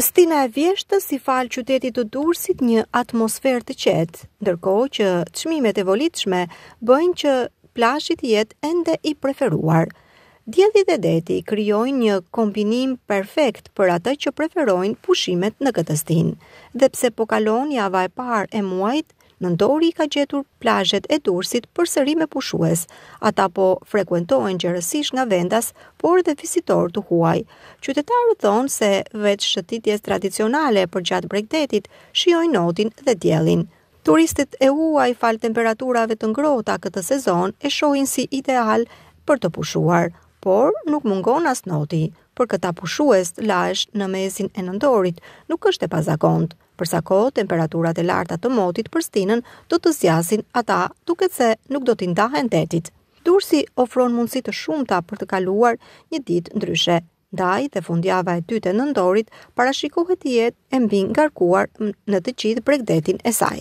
Stina e vjeshtës i falë qytetit të dursit një atmosferë të qetë, ndërko që të shmimet e volitshme bëjnë që plashit jetë ende i preferuar. Djedhi dhe deti kryojnë një kombinim perfekt për atë që preferojnë pushimet në këtë stin. Dhe pse po kalon java e par e muajtë, nëndori i ka gjetur plazhet e dursit për sëri me pushues, ata po frekuentohen gjërësish nga vendas, por dhe visitor të huaj. Qytetarët thonë se vetë shëtitjes tradicionale për gjatë bregdetit, shioj notin dhe djelin. Turistët e huaj falë temperaturave të ngrota këtë sezon e shohin si ideal për të pushuar por nuk mungon as noti. Për këta pushues të lajsh në mesin e nëndorit nuk është e pazakont, përsa ko temperaturat e larta të motit për stinën do të zjasin ata duke se nuk do t'indahen detit. Dursi ofron mundësi të shumta për të kaluar një ditë ndryshe. Daj dhe fundjava e dytë e nëndorit parashikohet jetë e mbi në të qitë bregdetin e saj.